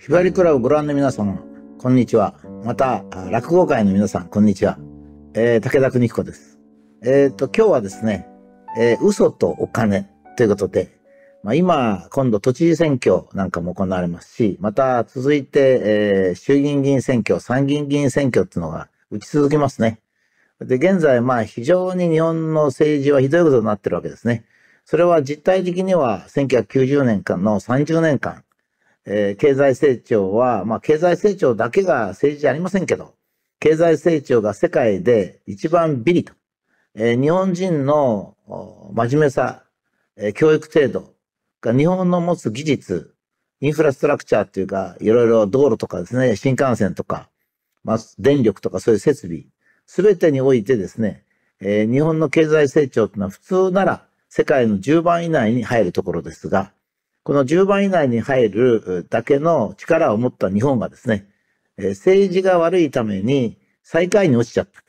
ひばりクラブご覧の皆様、こんにちは。また、落語界の皆さん、こんにちは。えー、武田邦彦です。えっ、ー、と、今日はですね、えー、嘘とお金ということで、まあ、今、今度都知事選挙なんかも行われますし、また続いて、えー、衆議院議員選挙、参議院議員選挙っていうのが打ち続けますね。で、現在、まあ、非常に日本の政治はひどいことになってるわけですね。それは実態的には1990年間の30年間、えー、経済成長は、まあ、経済成長だけが政治じゃありませんけど、経済成長が世界で一番ビリと、えー、日本人の真面目さ、えー、教育制度が日本の持つ技術、インフラストラクチャーっていうか、いろいろ道路とかですね、新幹線とか、まあ、電力とかそういう設備、すべてにおいてですね、えー、日本の経済成長っていうのは普通なら世界の10番以内に入るところですが、この10番以内に入るだけの力を持った日本がですね、政治が悪いために最下位に落ちちゃった。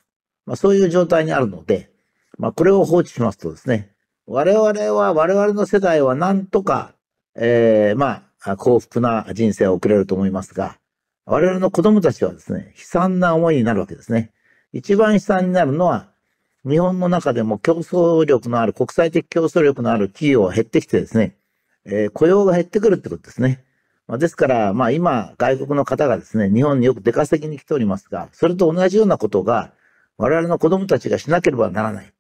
まあ、そういう状態にあるので、まあ、これを放置しますとですね、我々は、我々の世代はなんとか、えー、まあ、幸福な人生を送れると思いますが、我々の子供たちはですね、悲惨な思いになるわけですね。一番悲惨になるのは、日本の中でも競争力のある、国際的競争力のある企業は減ってきてですね、えー、雇用が減ってくるってことですね。まあ、ですから、まあ今、外国の方がですね、日本によく出稼ぎに来ておりますが、それと同じようなことが、我々の子供たちがしなければならない。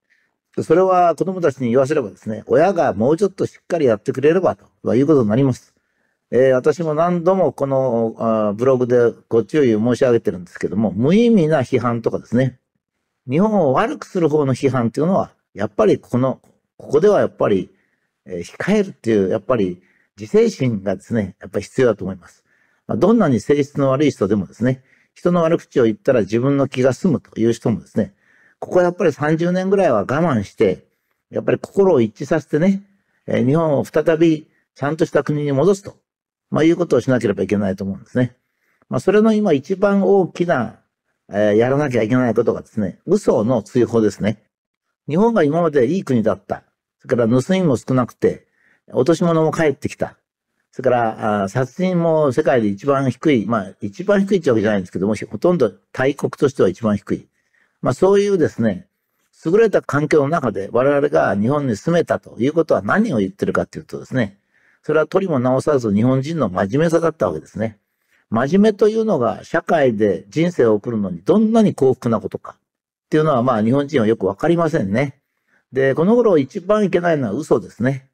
それは子供たちに言わせればですね、親がもうちょっとしっかりやってくれればということになります。えー、私も何度もこのあブログでご注意を申し上げてるんですけども、無意味な批判とかですね、日本を悪くする方の批判っていうのは、やっぱりこの、ここではやっぱりえ控えるっていう、やっぱり自制心がですね、やっぱり必要だと思います。まどんなに性質の悪い人でもですね、人の悪口を言ったら自分の気が済むという人もですね、ここはやっぱり30年ぐらいは我慢して、やっぱり心を一致させてね、え日本を再びちゃんとした国に戻すと、まあ、いうことをしなければいけないと思うんですね。まあ、それの今一番大きな、えー、やらなきゃいけないことがですね、嘘の追放ですね。日本が今までいい国だった。それから盗みも少なくて、落とし物も帰ってきた。それから、殺人も世界で一番低い、まあ、一番低いってわけじゃないんですけども、ほとんど大国としては一番低い。まあ、そういうですね、優れた環境の中で我々が日本に住めたということは何を言ってるかっていうとですね、それは取りも直さず日本人の真面目さだったわけですね。真面目というのが社会で人生を送るのにどんなに幸福なことかっていうのはまあ日本人はよくわかりませんね。で、この頃一番いけないのは嘘ですね。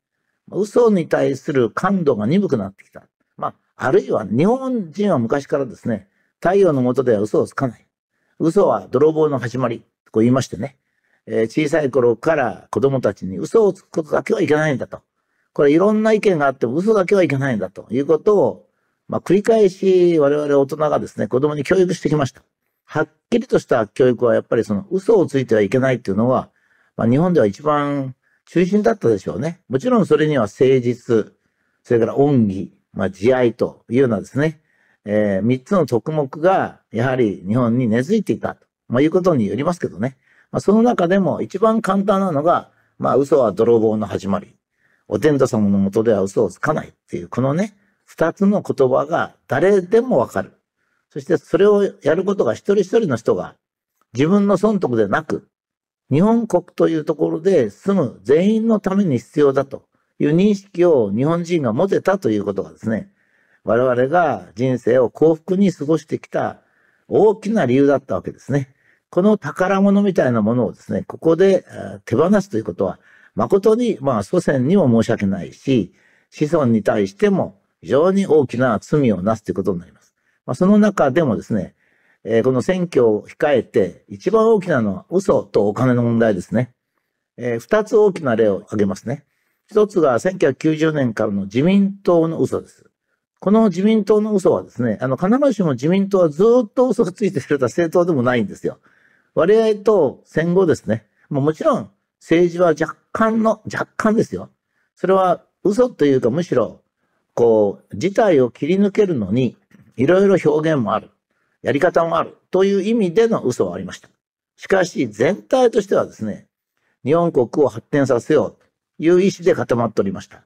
嘘に対する感度が鈍くなってきた。まあ、あるいは日本人は昔からですね、太陽の下では嘘をつかない。嘘は泥棒の始まり、と言いましてね、えー、小さい頃から子供たちに嘘をつくことだけはいけないんだと。これいろんな意見があっても嘘だけはいけないんだということを、まあ、繰り返し我々大人がですね、子供に教育してきました。はっきりとした教育はやっぱりその嘘をついてはいけないっていうのは、まあ、日本では一番中心だったでしょうね。もちろんそれには誠実、それから恩義、まあ、慈愛というようなですね、えー、3つの特目が、やはり日本に根付いていたと、まあ、いうことによりますけどね。まあ、その中でも一番簡単なのが、まあ、嘘は泥棒の始まり。お天道様のもとでは嘘をつかないっていう、このね、二つの言葉が誰でもわかる。そしてそれをやることが一人一人の人が自分の損得でなく、日本国というところで住む全員のために必要だという認識を日本人が持てたということがですね、我々が人生を幸福に過ごしてきた大きな理由だったわけですね。この宝物みたいなものをですね、ここで手放すということは、誠に、まあ、祖先にも申し訳ないし、子孫に対しても非常に大きな罪をなすということになります。まあ、その中でもですね、えー、この選挙を控えて、一番大きなのは嘘とお金の問題ですね。えー、二つ大きな例を挙げますね。一つが1990年からの自民党の嘘です。この自民党の嘘はですね、あの、必ずしも自民党はずっと嘘がついてくれた政党でもないんですよ。割合と戦後ですね。ももちろん政治は若干の、若干ですよ。それは嘘というかむしろ、こう、事態を切り抜けるのに、いろいろ表現もある。やり方もあるという意味での嘘はありました。しかし、全体としてはですね、日本国を発展させようという意思で固まっておりました。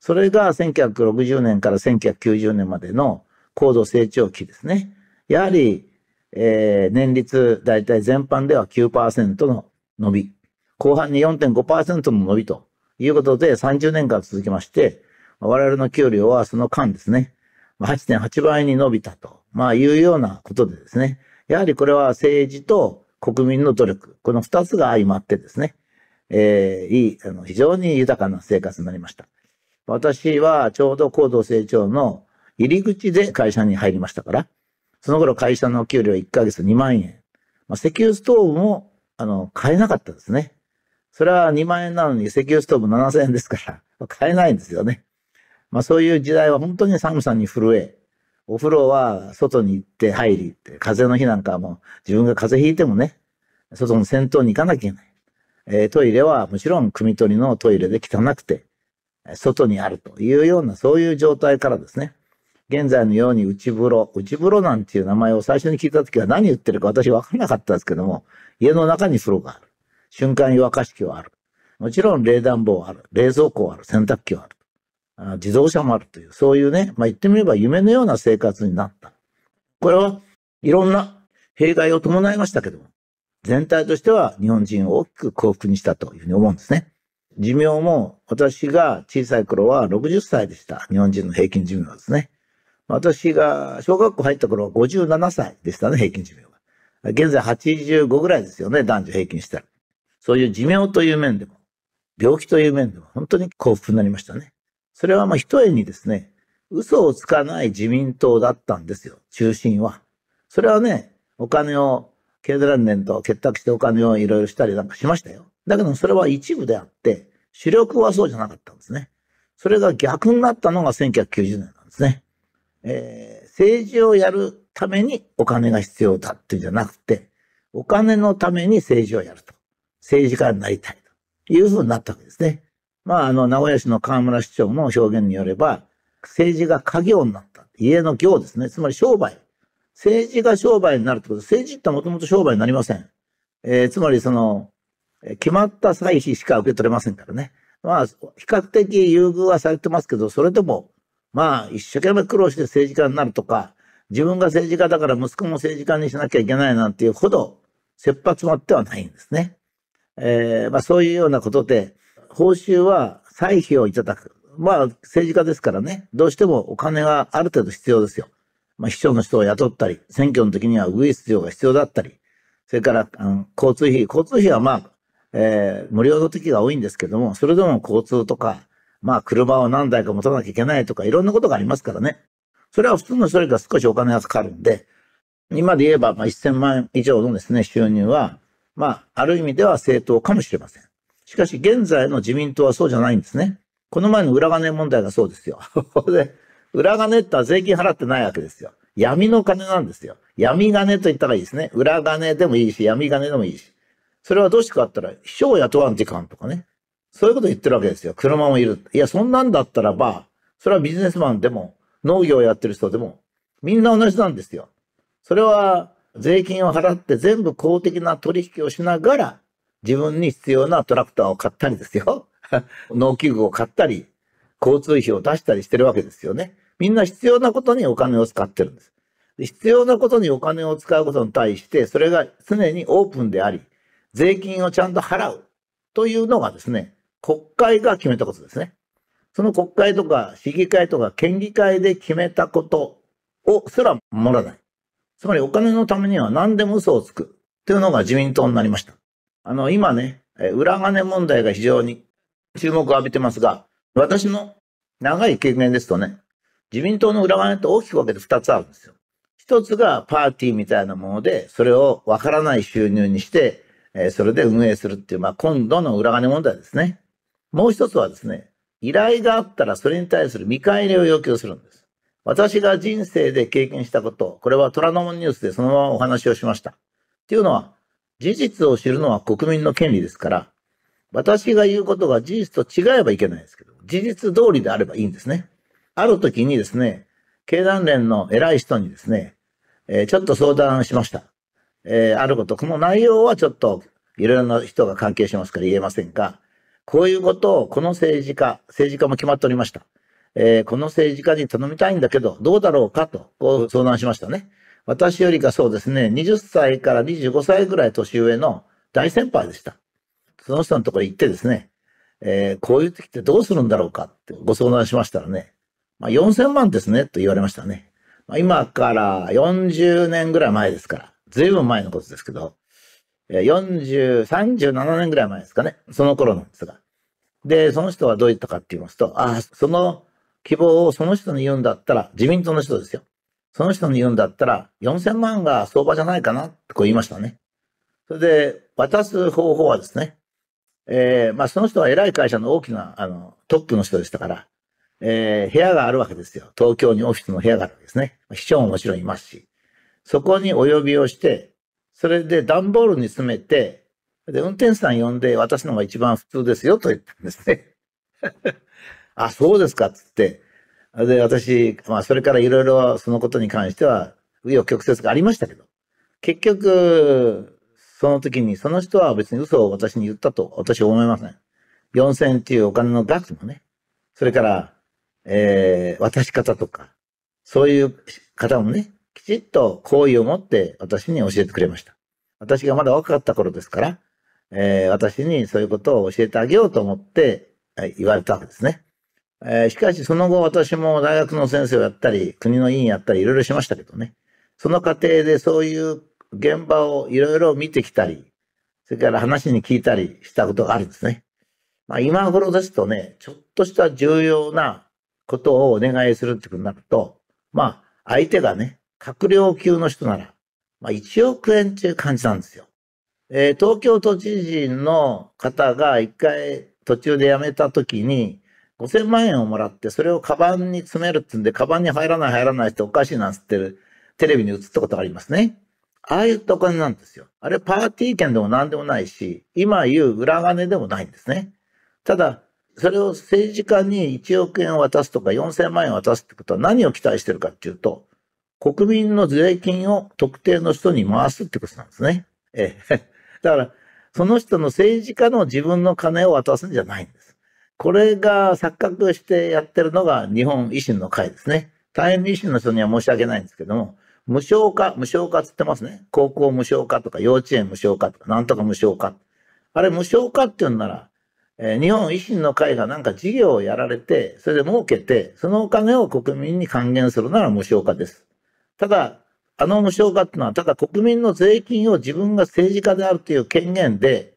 それが1960年から1990年までの高度成長期ですね。やはり、えー、年率大体全般では9%の伸び、後半に4.5%の伸びということで30年間続きまして、我々の給料はその間ですね、8.8倍に伸びたとまあいうようなことでですね、やはりこれは政治と国民の努力、この二つが相まってですね、えー、いい、あの、非常に豊かな生活になりました。私はちょうど高度成長の入り口で会社に入りましたから、その頃会社の給料1ヶ月2万円。まあ、石油ストーブも、あの、買えなかったですね。それは2万円なのに石油ストーブ7000円ですから、買えないんですよね。まあそういう時代は本当に寒さに震え、お風呂は外に行って入りって、風邪の日なんかも自分が風邪ひいてもね、外の先頭に行かなきゃいけない。えー、トイレはもちろん汲み取りのトイレで汚くて、外にあるというようなそういう状態からですね、現在のように内風呂、内風呂なんていう名前を最初に聞いた時は何言ってるか私分からなかったですけども、家の中に風呂がある。瞬間湯沸かし器はある。もちろん冷暖房はある。冷蔵庫はある。洗濯機はある。自動車もあるという、そういうね、まあ、言ってみれば夢のような生活になった。これはいろんな弊害を伴いましたけども、全体としては日本人を大きく幸福にしたというふうに思うんですね。寿命も私が小さい頃は60歳でした。日本人の平均寿命はですね。私が小学校入った頃は57歳でしたね、平均寿命が。現在85ぐらいですよね、男女平均したら。そういう寿命という面でも、病気という面でも、本当に幸福になりましたね。それはまあ一重にですね、嘘をつかない自民党だったんですよ、中心は。それはね、お金を、経済連と結託してお金をいろいろしたりなんかしましたよ。だけどそれは一部であって、主力はそうじゃなかったんですね。それが逆になったのが1990年なんですね。えー、政治をやるためにお金が必要だっていうんじゃなくて、お金のために政治をやると。政治家になりたいというふうになったわけですね。まあ、あの、名古屋市の河村市長の表現によれば、政治が家業になった。家の業ですね。つまり商売。政治が商売になるってこと政治ってもともと商売になりません。えー、つまりその、決まった歳費しか受け取れませんからね。まあ、比較的優遇はされてますけど、それでも、まあ、一生懸命苦労して政治家になるとか、自分が政治家だから息子も政治家にしなきゃいけないなんていうほど、切羽詰まってはないんですね。えー、まあ、そういうようなことで、報酬は歳費をいただく。まあ、政治家ですからね、どうしてもお金がある程度必要ですよ。まあ、秘書の人を雇ったり、選挙の時にはウグイス嬢が必要だったり、それから、あの、交通費。交通費はまあ、えー、無料の時が多いんですけども、それでも交通とか、まあ、車を何台か持たなきゃいけないとか、いろんなことがありますからね。それは普通の人よりか少しお金がかかるんで、今で言えば、まあ、1000万以上のですね、収入は、まあ、ある意味では正当かもしれません。しかし現在の自民党はそうじゃないんですね。この前の裏金問題がそうですよ。で、裏金ってのは税金払ってないわけですよ。闇の金なんですよ。闇金と言ったらいいですね。裏金でもいいし、闇金でもいいし。それはどうしてかって言ったら、秘書を雇わん時間とかね。そういうこと言ってるわけですよ。車もいる。いや、そんなんだったらば、それはビジネスマンでも、農業をやってる人でも、みんな同じなんですよ。それは、税金を払って全部公的な取引をしながら、自分に必要なトラクターを買ったりですよ。農機具を買ったり、交通費を出したりしてるわけですよね。みんな必要なことにお金を使ってるんです。必要なことにお金を使うことに対して、それが常にオープンであり、税金をちゃんと払うというのがですね、国会が決めたことですね。その国会とか市議会とか県議会で決めたことをすら守らない。つまりお金のためには何でも嘘をつくというのが自民党になりました。あの、今ね、裏金問題が非常に注目を浴びてますが、私の長い経験ですとね、自民党の裏金って大きく分けて2つあるんですよ。1つがパーティーみたいなもので、それを分からない収入にして、それで運営するっていう、まあ、今度の裏金問題ですね。もう1つはですね、依頼があったらそれに対する見返りを要求するんです。私が人生で経験したこと、これは虎ノ門ニュースでそのままお話をしました。っていうのは、事実を知るのは国民の権利ですから、私が言うことが事実と違えばいけないですけど、事実通りであればいいんですね。ある時にですね、経団連の偉い人にですね、えー、ちょっと相談しました。えー、あること、この内容はちょっといろいろな人が関係しますから言えませんが、こういうことをこの政治家、政治家も決まっておりました。えー、この政治家に頼みたいんだけど、どうだろうかと、こう相談しましたね。私よりかそうですね、20歳から25歳ぐらい年上の大先輩でした。その人のところに行ってですね、えー、こういう時ってどうするんだろうかってご相談しましたらね、まあ、4000万ですねと言われましたね。まあ、今から40年ぐらい前ですから、ずいぶん前のことですけど、40、37年ぐらい前ですかね。その頃なんですが。で、その人はどう言ったかって言いますと、ああ、その希望をその人に言うんだったら、自民党の人ですよ。その人に言うんだったら、4000万が相場じゃないかなってこう言いましたね。それで、渡す方法はですね、えー、まあその人は偉い会社の大きな、あの、トップの人でしたから、えー、部屋があるわけですよ。東京にオフィスの部屋があるわけですね。秘書ももちろんいますし、そこにお呼びをして、それで段ボールに詰めて、で、運転手さん呼んで、渡すのが一番普通ですよと言ったんですね。あ、そうですかっつって、で、私、まあ、それからいろいろそのことに関しては、紆余曲折がありましたけど、結局、その時に、その人は別に嘘を私に言ったと、私は思いません。4000っていうお金の額もね、それから、えー、渡し方とか、そういう方もね、きちっと好意を持って私に教えてくれました。私がまだ若かった頃ですから、えー、私にそういうことを教えてあげようと思って、言われたわけですね。えー、しかしその後私も大学の先生をやったり、国の委員やったりいろいろしましたけどね。その過程でそういう現場をいろいろ見てきたり、それから話に聞いたりしたことがあるんですね。まあ今頃ですとね、ちょっとした重要なことをお願いするってことになると、まあ相手がね、閣僚級の人なら、まあ1億円っていう感じなんですよ。えー、東京都知事の方が一回途中で辞めた時に、5000万円をもらって、それをカバンに詰めるってんで、カバンに入らない入らないっておかしいなんつってる、テレビに映ったことがありますね。ああいったお金なんですよ。あれパーティー券でも何でもないし、今言う裏金でもないんですね。ただ、それを政治家に1億円を渡すとか4000万円を渡すってことは何を期待してるかっていうと、国民の税金を特定の人に回すってことなんですね。ええ。だから、その人の政治家の自分の金を渡すんじゃないんです。これが錯覚してやってるのが日本維新の会ですね。大変維新の人には申し訳ないんですけども、無償化、無償化って言ってますね。高校無償化とか幼稚園無償化とか、なんとか無償化。あれ無償化って言うんなら、えー、日本維新の会がなんか事業をやられて、それで儲けて、そのお金を国民に還元するなら無償化です。ただ、あの無償化っていうのは、ただ国民の税金を自分が政治家であるという権限で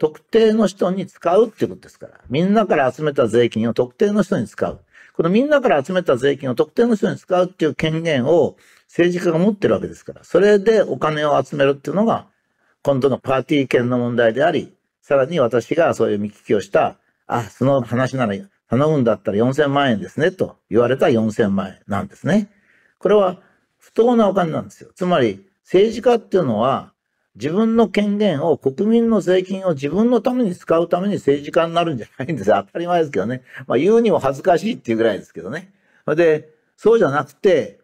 特定の人に使うっていうことですから。みんなから集めた税金を特定の人に使う。このみんなから集めた税金を特定の人に使うっていう権限を政治家が持ってるわけですから。それでお金を集めるっていうのが、今度のパーティー権の問題であり、さらに私がそういう見聞きをした、あ、その話なら頼むんだったら4000万円ですね、と言われた4000万円なんですね。これは不当なお金なんですよ。つまり、政治家っていうのは、自分の権限を国民の税金を自分のために使うために政治家になるんじゃないんです。当たり前ですけどね。まあ言うにも恥ずかしいっていうぐらいですけどね。で、そうじゃなくて、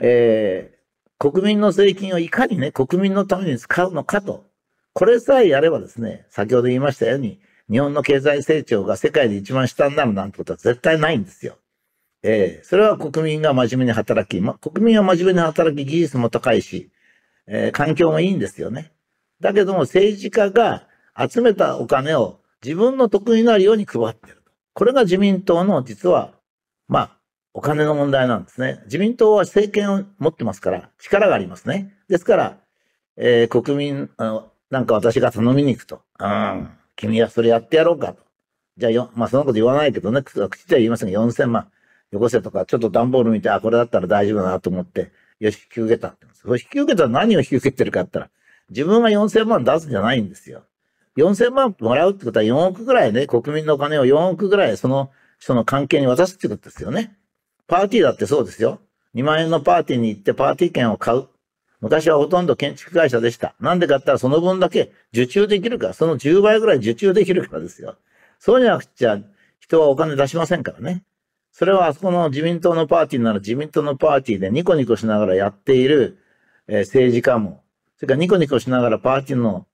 えー、国民の税金をいかにね、国民のために使うのかと。これさえやればですね、先ほど言いましたように、日本の経済成長が世界で一番下になるなんてことは絶対ないんですよ。えー、それは国民が真面目に働き、ま、国民は真面目に働き、技術も高いし、えー、環境もいいんですよね。だけども政治家が集めたお金を自分の得になるように配ってる。これが自民党の実は、まあ、お金の問題なんですね。自民党は政権を持ってますから、力がありますね。ですから、えー、国民あの、なんか私が頼みに行くと。うん、君はそれやってやろうかと。じゃあよ、まあそんなこと言わないけどね、口では言いませんが、4000万よこせとか、ちょっと段ボール見て、あ、これだったら大丈夫だなと思って、よし、引き受けたって言うんです。それ引き受けたら何を引き受けてるかって言ったら、自分が4000万出すんじゃないんですよ。4000万もらうってことは4億ぐらいね、国民のお金を4億ぐらいその人の関係に渡すってことですよね。パーティーだってそうですよ。2万円のパーティーに行ってパーティー券を買う。昔はほとんど建築会社でした。なんでかって言ったらその分だけ受注できるから、その10倍ぐらい受注できるからですよ。そうじゃなくちゃ人はお金出しませんからね。それはあそこの自民党のパーティーなら自民党のパーティーでニコニコしながらやっている、政治家も、それからニコニコしながらパーティーの、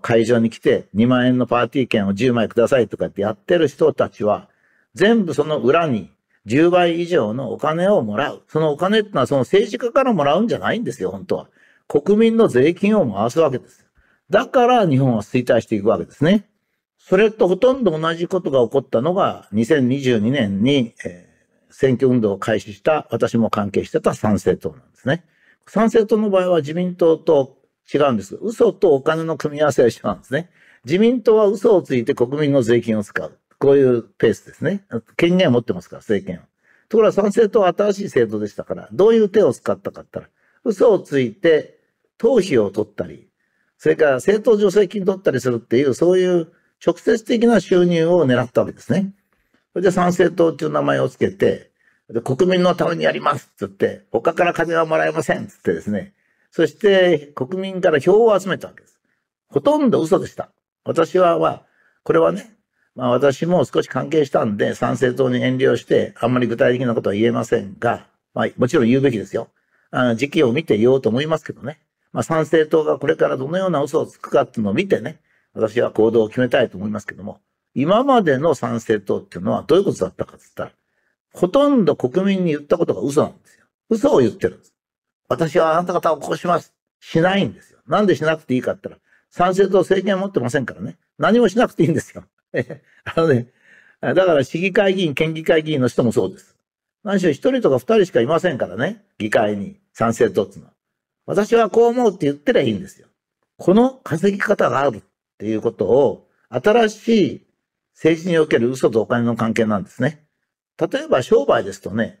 会場に来て2万円のパーティー券を10枚くださいとかってやってる人たちは、全部その裏に10倍以上のお金をもらう。そのお金ってのはその政治家からもらうんじゃないんですよ、本当は。国民の税金を回すわけです。だから日本は衰退していくわけですね。それとほとんど同じことが起こったのが、2022年に、えー、選挙運動を開始した、私も関係してた参政党なんですね。参政党の場合は自民党と違うんです。嘘とお金の組み合わせは一緒なんですね。自民党は嘘をついて国民の税金を使う。こういうペースですね。権限を持ってますから、政権は。ところが参政党は新しい制度でしたから、どういう手を使ったかったら、嘘をついて、党費を取ったり、それから政党助成金取ったりするっていう、そういう直接的な収入を狙ったわけですね。それで参政党っていう名前をつけて、で国民のためにやりますっつって、他から金はもらえませんっつってですね、そして国民から票を集めたわけです。ほとんど嘘でした。私は、まあ、これはね、まあ私も少し関係したんで、参政党に遠慮して、あんまり具体的なことは言えませんが、まあもちろん言うべきですよ。あの時期を見て言おうと思いますけどね。まあ参政党がこれからどのような嘘をつくかっていうのを見てね、私は行動を決めたいと思いますけども、今までの参政党っていうのはどういうことだったかって言ったら、ほとんど国民に言ったことが嘘なんですよ。嘘を言ってるんです。私はあなた方をこうします。しないんですよ。なんでしなくていいかって言ったら、参政党政権持ってませんからね。何もしなくていいんですよ。あのね、だから市議会議員、県議会議員の人もそうです。何しろ一人とか二人しかいませんからね。議会に参政党っていうのは。私はこう思うって言ってりゃいいんですよ。この稼ぎ方がある。っていうことを、新しい政治における嘘とお金の関係なんですね。例えば商売ですとね、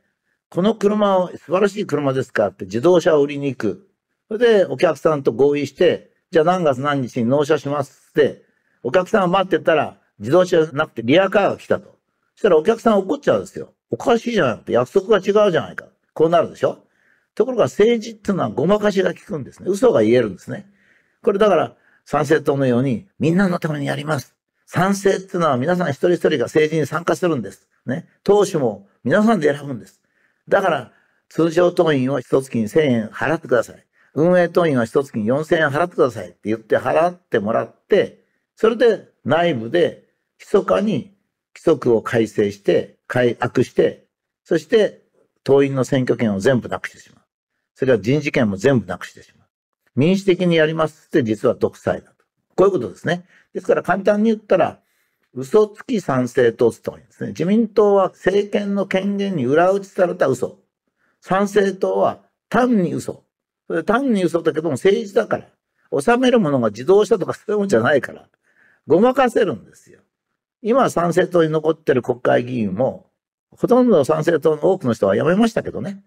この車を、素晴らしい車ですかって自動車を売りに行く。それでお客さんと合意して、じゃあ何月何日に納車しますって、お客さんを待ってたら、自動車じゃなくてリアカーが来たと。そしたらお客さん怒っちゃうんですよ。おかしいじゃなくて約束が違うじゃないか。こうなるでしょところが政治っていうのはごまかしが効くんですね。嘘が言えるんですね。これだから、参政党のように、みんなのためにやります。賛成っていうのは皆さん一人一人が政治に参加するんです。ね。党首も皆さんで選ぶんです。だから、通常党員を一月に1000円払ってください。運営党員は一月に4000円払ってくださいって言って払ってもらって、それで内部で密かに規則を改正して、改悪して、そして党員の選挙権を全部なくしてしまう。それから人事権も全部なくしてしまう。民主的にやりますって実は独裁だと。こういうことですね。ですから簡単に言ったら、嘘つき賛成党って言った方がいいんですね。自民党は政権の権限に裏打ちされた嘘。賛成党は単に嘘。それ単に嘘だけども政治だから。収めるものが自動車とかそういうもんじゃないから。ごまかせるんですよ。今賛成党に残ってる国会議員も、ほとんど賛成党の多くの人は辞めましたけどね。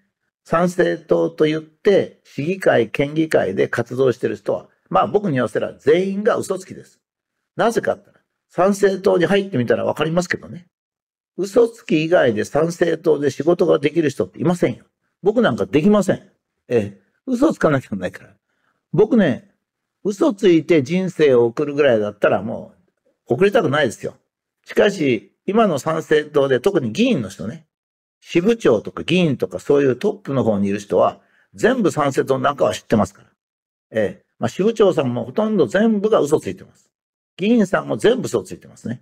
参政党と言って、市議会、県議会で活動してる人は、まあ僕に言わせたら全員が嘘つきです。なぜかって参政党に入ってみたらわかりますけどね。嘘つき以外で参政党で仕事ができる人っていませんよ。僕なんかできません。ええ、嘘つかなきゃないから。僕ね、嘘ついて人生を送るぐらいだったらもう、送りたくないですよ。しかし、今の参政党で特に議員の人ね、支部長とか議員とかそういうトップの方にいる人は、全部三節の中は知ってますから。ええ。まあ、支部長さんもほとんど全部が嘘ついてます。議員さんも全部嘘ついてますね。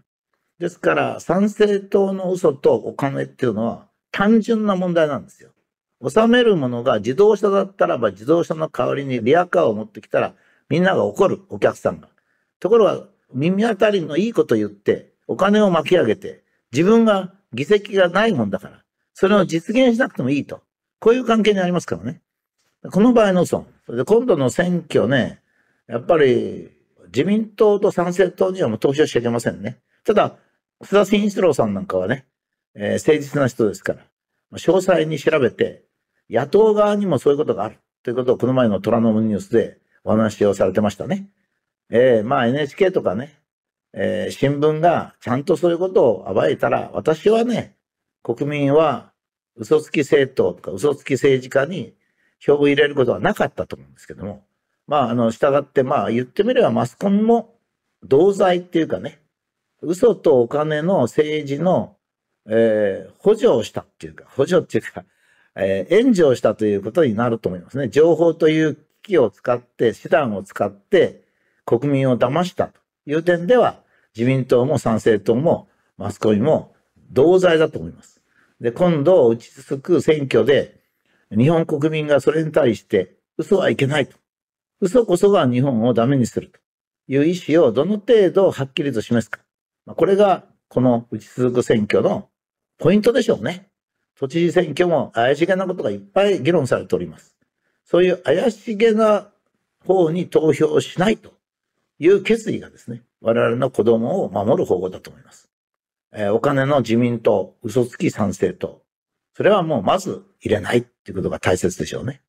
ですから、参政党の嘘とお金っていうのは単純な問題なんですよ。納めるものが自動車だったらば自動車の代わりにリアカーを持ってきたらみんなが怒る、お客さんが。ところが、耳当たりのいいこと言って、お金を巻き上げて、自分が議席がないもんだから、それを実現しなくてもいいと。こういう関係にありますからね。この場合の損。それで今度の選挙ね、やっぱり自民党と参政党にはもう投票しちゃいけませんね。ただ、須田慎一郎さんなんかはね、えー、誠実な人ですから、詳細に調べて、野党側にもそういうことがあるということをこの前の虎ノ門ニュースでお話をされてましたね。えー、まあ NHK とかね、えー、新聞がちゃんとそういうことを暴いたら、私はね、国民は嘘つき政党とか嘘つき政治家に票を入れることはなかったと思うんですけども、まあ、あの、従って、まあ、言ってみればマスコミも同罪っていうかね、嘘とお金の政治の、えー、補助をしたっていうか、補助っていうか、えー、援助をしたということになると思いますね。情報という機器を使って、手段を使って国民を騙したという点では、自民党も参政党もマスコミも同罪だと思います。で、今度、打ち続く選挙で、日本国民がそれに対して、嘘はいけないと。嘘こそが日本をダメにするという意思をどの程度はっきりと示すか。これが、この打ち続く選挙のポイントでしょうね。都知事選挙も怪しげなことがいっぱい議論されております。そういう怪しげな方に投票しないという決意がですね、我々の子供を守る方法だと思います。えー、お金の自民党、嘘つき賛成党。それはもうまず入れないっていうことが大切でしょうね。